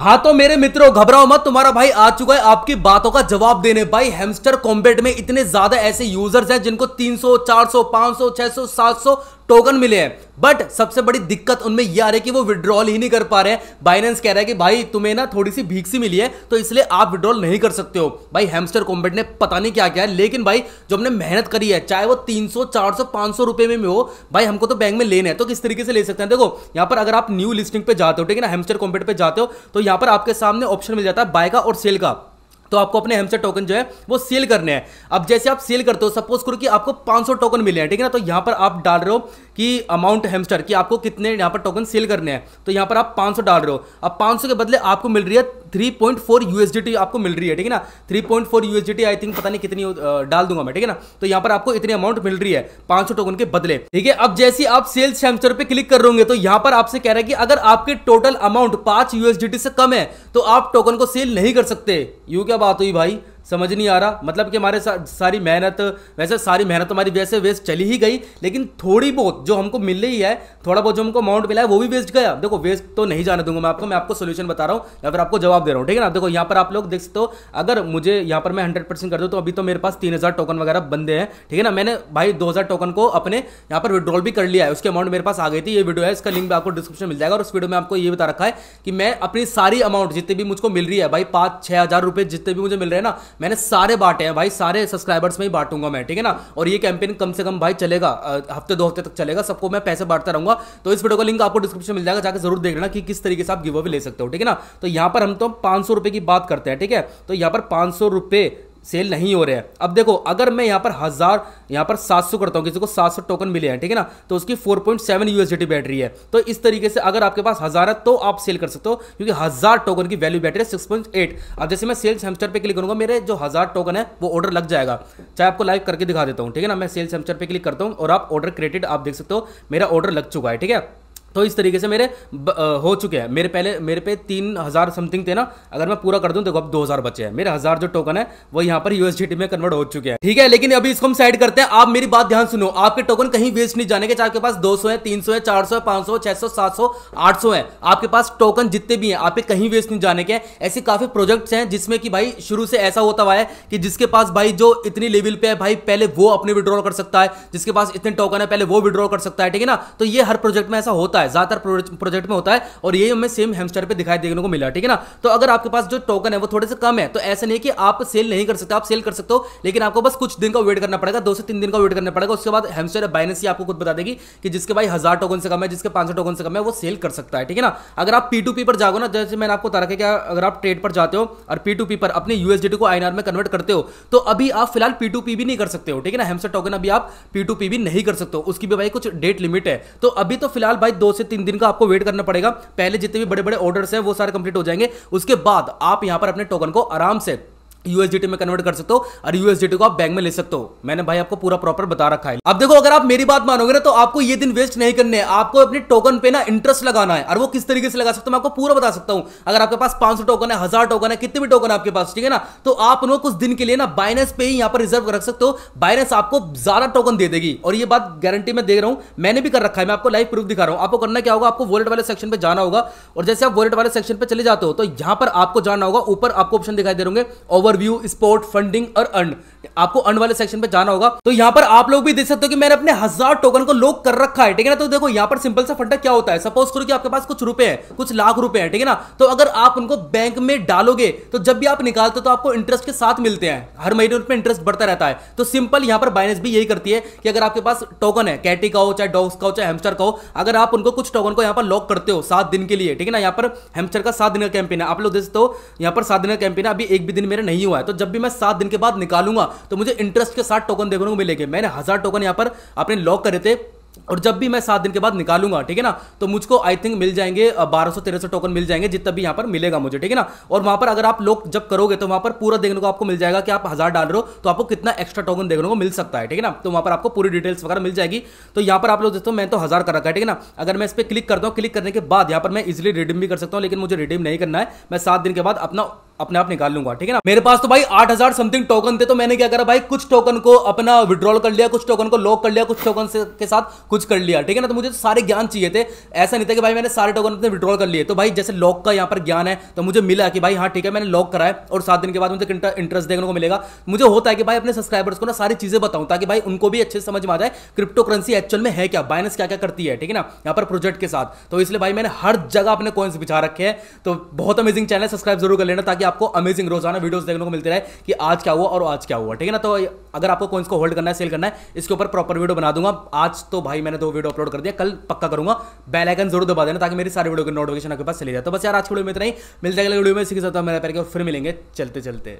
हाँ तो मेरे मित्रों घबराओ मत तुम्हारा भाई आ चुका है आपकी बातों का जवाब देने भाई हेमस्टर कॉम्बेट में इतने ज्यादा ऐसे यूजर्स हैं जिनको 300, 400, 500, 600, 700 टोकन मिले हैं बट सबसे बड़ी दिक्कत उनमें यह आ रही है कि वो विड्रॉल ही नहीं कर पा रहे हैं बाइनेंस कह रहा है कि भाई तुम्हें ना थोड़ी सी भीख सी मिली है तो इसलिए आप विड्रॉल नहीं कर सकते हो भाई हेमस्टर कॉम्बेट ने पता नहीं क्या क्या है लेकिन भाई जो हमने मेहनत करी है चाहे वो तीन सौ 500 रुपए में, हो भाई हमको तो बैंक में लेना है तो किस तरीके से ले सकते हैं देखो यहाँ पर अगर आप न्यू लिस्टिंग पे जाते हो ठीक है ना हेमस्टर कॉम्बेट पे जाते हो तो यहाँ पर आपके सामने ऑप्शन मिल जाता है बाय का और सेल का तो आपको अपने हमसे टोकन जो है वो सेल करने हैं अब जैसे आप सेल करते हो सपोज करो कि आपको 500 टोकन मिले हैं ठीक है ना तो यहाँ पर आप डाल रहे हो कि अमाउंट हेमस्टर कि आपको कितने यहाँ पर टोकन सेल करने हैं तो यहाँ पर आप 500 डाल रहे हो अब 500 के बदले आपको मिल रही है थ्री पॉइंट फोर यूएसडीटी आपको मिल रही है ठीक है ना three point four USDT I think पता नहीं कितनी डाल दूंगा मैं ठीक है ना तो यहाँ पर आपको इतनी अमाउंट मिल रही है पांच सौ टोकन के बदले ठीक है अब जैसे आप सेल्स सेम्स्टर पे क्लिक कर रहे तो यहाँ पर आपसे कह रहा है कि अगर आपके टोटल अमाउंट पांच यूएसडीटी से कम है तो आप टोकन को सेल नहीं कर सकते यू क्या बात हुई भाई समझ नहीं आ रहा मतलब कि हमारे सा, सारी मेहनत वैसे सारी मेहनत तो हमारी वैसे वेस्ट चली ही गई लेकिन थोड़ी बहुत जो हमको मिल रही है थोड़ा बहुत जो हमको अमाउंट मिला है वो भी वेस्ट गया देखो वेस्ट तो नहीं जाने दूंगा मैं आपको मैं आपको सोल्यूशन बता रहा हूँ या फिर आपको जवाब दे रहा हूँ ठीक है ना देखो यहाँ पर आप लोग देख सकते हो अगर मुझे यहाँ पर मैं हंड्रेड कर दूँ तो अभी तो मेरे पास तीन टोकन वगैरह बंदे हैं ठीक है ना मैंने भाई दो टोकन को अपने यहाँ पर विड्रॉल भी कर लिया है उसके अमाउंट मेरे पास आ गई थी ये वीडियो है इसका लिंक भी आपको डिस्क्रिप्शन मिल जाएगा और उस वीडियो में आपको ये बता रखा है कि मैं अपनी सारी अमाउंट जितनी भी मुझको मिल रही है भाई पाँच छः हज़ार रुपये जितने भी मुझे मिल रहे हैं ना मैंने सारे बांटे हैं भाई सारे सब्सक्राइबर्स में ही बांटूंगा मैं ठीक है ना और ये कैंपेन कम से कम भाई चलेगा हफ्ते दो हफ्ते तक चलेगा सबको मैं पैसे बांटता रहूंगा तो इस वीडियो का लिंक आपको डिस्क्रिप्शन मिल जाएगा जाकर जरूर देख लेना कि किस तरीके से आप गिव अवे ले सकते हो ठीक है ना तो यहाँ पर हम तो पांच की बात करते हैं ठीक है तो यहाँ पर पांच सेल नहीं हो रहे हैं अब देखो अगर मैं यहाँ पर हज़ार यहाँ पर 700 करता हूँ किसी को 700 टोकन मिले हैं ठीक है ना तो उसकी 4.7 पॉइंट बैटरी है तो इस तरीके से अगर आपके पास हज़ार है तो आप सेल कर सकते हो क्योंकि हज़ार टोकन की वैल्यू बैटरी है 6.8 अब जैसे मैं सेल्स हेमस्टर पर क्लिक करूँगा मेरे जो हज़ार टोकन है वो ऑर्डर लग जाएगा चाहे आपको लाइव करके दिखा देता हूँ ठीक है ना मैं सेल्स हेमस्टर पर क्लिक करता हूँ और आप ऑर्डर क्रेडिट आप देख सकते हो मेरा ऑर्डर लग चुका है ठीक है तो इस तरीके से मेरे ब, आ, हो चुके हैं मेरे पहले मेरे पे तीन हज़ार समथिंग थे ना अगर मैं पूरा कर दूं देखो अब दो हज़ार बचे हैं मेरे हज़ार जो टोकन है वो यहाँ पर यूएसडीटी में कन्वर्ट हो चुके हैं ठीक है लेकिन अभी इसको हम साइड करते हैं आप मेरी बात ध्यान सुनो आपके टोकन कहीं वेस्ट नहीं जाने के चाहे आपके पास दो सौ है तीन सौ है चार सौ है पाँच सौ छह सौ सात सौ आठ सौ है आपके पास टोकन जितने भी हैं आप कहीं वेस्ट नहीं जाने के ऐसे काफ़ी प्रोजेक्ट्स हैं जिसमें कि भाई शुरू से ऐसा होता हुआ है कि जिसके पास भाई जो इतनी लेवल पे है भाई पहले वो अपने विड्रॉल कर सकता है जिसके पास इतने टोकन है पहले वो विड्रॉल कर सकता है ठीक है ना तो ये हर प्रोजेक्ट में ऐसा होता है होता है ज़्यादातर प्रोजेक्ट में होता है और यही हमें सेम हेमस्टर पर दिखाई देखने को मिला ठीक है ना तो अगर आपके पास जो टोकन है वो थोड़े से कम है तो ऐसा नहीं कि आप सेल नहीं कर सकते आप सेल कर सकते हो लेकिन आपको बस कुछ दिन का वेट करना पड़ेगा दो से तीन दिन का वेट करना पड़ेगा उसके बाद हेमस्टर बाइनेंस आपको खुद बता देगी कि जिसके भाई हज़ार टोकन से कम है जिसके पांच टोकन से कम है वो सेल कर सकता है ठीक है ना अगर आप पी पर जाओ ना जैसे मैंने आपको बता रखा अगर आप ट्रेड पर जाते हो और पी पर अपने यूएसडी को आईएनआर में कन्वर्ट करते हो तो अभी आप फिलहाल पी भी नहीं कर सकते हो ठीक है ना हेमस्टर टोकन अभी आप पी भी नहीं कर सकते हो उसकी भी भाई कुछ डेट लिमिट है तो अभी तो फिलहाल भाई दो से तीन दिन का आपको वेट करना पड़ेगा पहले जितने भी बड़े बड़े ऑर्डर्स हैं वो सारे कंप्लीट हो जाएंगे उसके बाद आप यहाँ पर अपने टोकन को आराम से यूएसडीटी में कन्वर्ट कर सकते हो और यूएसडीटी को आप बैंक में ले सकते हो मैंने भाई आपको पूरा प्रॉपर बता रखा है अब देखो अगर आप मेरी बात मानोगे ना तो आपको ये दिन वेस्ट नहीं करने है आपको अपने टोकन पे ना इंटरेस्ट लगाना है और वो किस तरीके से लगा सकते हो मैं आपको पूरा बता सकता हूँ अगर आपके पास पांच टोकन है हजार टोकन है कितने भी टोकन आपके पास ठीक है ना तो आप उनको कुछ दिन के लिए ना बाइनेस पे ही यहाँ पर रिजर्व रख सकते हो बाइनेस आपको ज्यादा टोकन दे देगी और ये बात गारंटी में दे रहा हूं मैंने भी कर रखा है मैं आपको लाइव प्रूफ दिखा रहा हूं आपको करना क्या होगा आपको वॉलेट वाले सेक्शन पर जाना होगा और जैसे आप वॉलेट वाले सेक्शन पर चले जाते हो तो यहाँ पर आपको जाना होगा ऊपर आपको ऑप्शन दिखाई दे रहे ओवर ओवरव्यू स्पोर्ट फंडिंग और अर्न आपको अर्न वाले सेक्शन पे जाना होगा तो यहाँ पर आप लोग भी देख सकते हो कि मैंने अपने हजार टोकन को लॉक कर रखा है ठीक है ना तो देखो यहाँ पर सिंपल सा फंडा क्या होता है सपोज करो कि आपके पास कुछ रुपए हैं कुछ लाख रुपए हैं ठीक है ना तो अगर आप उनको बैंक में डालोगे तो जब भी आप निकालते हो तो आपको इंटरेस्ट के साथ मिलते हैं हर महीने उनमें इंटरेस्ट बढ़ता रहता है तो सिंपल यहाँ पर बाइनेस भी यही करती है कि अगर आपके पास टोकन है कैटी का हो चाहे डॉग्स का हो चाहे हेमस्टर का हो अगर आप उनको कुछ टोकन को यहाँ पर लॉक करते हो सात दिन के लिए ठीक है ना यहाँ पर हेमस्टर का सात दिन का कैंपेन है आप लोग देख सकते हो यहाँ पर सात दिन का कैंपेन है अभी एक भी दिन मेरे नहीं नहीं हुआ है तो जब भी मैं सात दिन के बाद निकालूंगा तो मुझे इंटरेस्ट के साथ टोकन देखने को मिलेंगे मैंने हज़ार टोकन यहाँ पर अपने लॉक करे थे और जब भी मैं सात दिन के बाद निकालूंगा ठीक है ना तो मुझको आई थिंक मिल जाएंगे बारह सौ तेरह सौ टोकन मिल जाएंगे जितना भी यहां पर मिलेगा मुझे ठीक है ना और वहां पर अगर आप लोग जब करोगे तो वहां पर पूरा देखने को आपको मिल जाएगा कि आप हज़ार डाल रहे हो तो आपको कितना एक्स्ट्रा टोकन देखने को मिल सकता है ठीक है ना तो वहां पर आपको पूरी डिटेल्स वगैरह मिल जाएगी तो यहां पर आप लोग दोस्तों मैं तो हज़ार कर रखा है ठीक है ना अगर मैं इस पर क्लिक करता हूँ क्लिक करने के बाद यहां पर मैं इजिली रिडीम भी कर सकता हूँ लेकिन मुझे रिडीम नहीं करना है मैं सात दिन के बाद अपना अपने आप निकाल लूंगा ठीक है ना मेरे पास तो भाई आठ हजार समथिंग टोकन थे तो मैंने क्या करा भाई कुछ टोकन को अपना विड्रॉल कर लिया कुछ टोकन को लॉक कर लिया कुछ टोकन के साथ कुछ कर लिया ठीक है ना तो मुझे तो सारे ज्ञान चाहिए थे ऐसा नहीं था कि भाई मैंने सारे टोकन अपने विड्रॉल कर लिए तो भाई जैसे लॉक का यहाँ पर ज्ञान है तो मुझे मिला कि भाई हाँ ठीक है मैंने लॉक कराया और सात दिन के बाद मुझे इंटरेस्ट देखने को मिलेगा मुझे होता है कि भाई अपने सब्सक्राइबर्स को ना सारी चीजें बताऊँ ताकि भाई उनको भी अच्छे से समझ में आ जाए क्रिप्टो करेंसी एक्चुअल में है क्या बाइनेंस क्या क्या करती है ठीक है ना यहाँ पर प्रोजेक्ट के साथ तो इसलिए भाई मैंने हर जगह अपने कॉइन्स बिछा रखे हैं तो बहुत अमेजिंग चैनल सब्सक्राइब जरूर कर लेना ताकि ताकि आपको अमेजिंग रोजाना वीडियोस देखने को मिलते रहे कि आज क्या हुआ और आज क्या हुआ ठीक है ना तो अगर आपको कोइंस को होल्ड करना है सेल करना है इसके ऊपर प्रॉपर वीडियो बना दूंगा आज तो भाई मैंने दो वीडियो अपलोड कर दिया कल पक्का करूंगा बेल आइकन जरूर दबा देना ताकि मेरी सारी वीडियो की नोटिफिकेशन आपके पास चले जाए तो बस यार आज की वीडियो में इतना ही मिलते अगले वीडियो में सीख सकता हूँ मेरे पैर के फिर मिलेंगे चलते चलते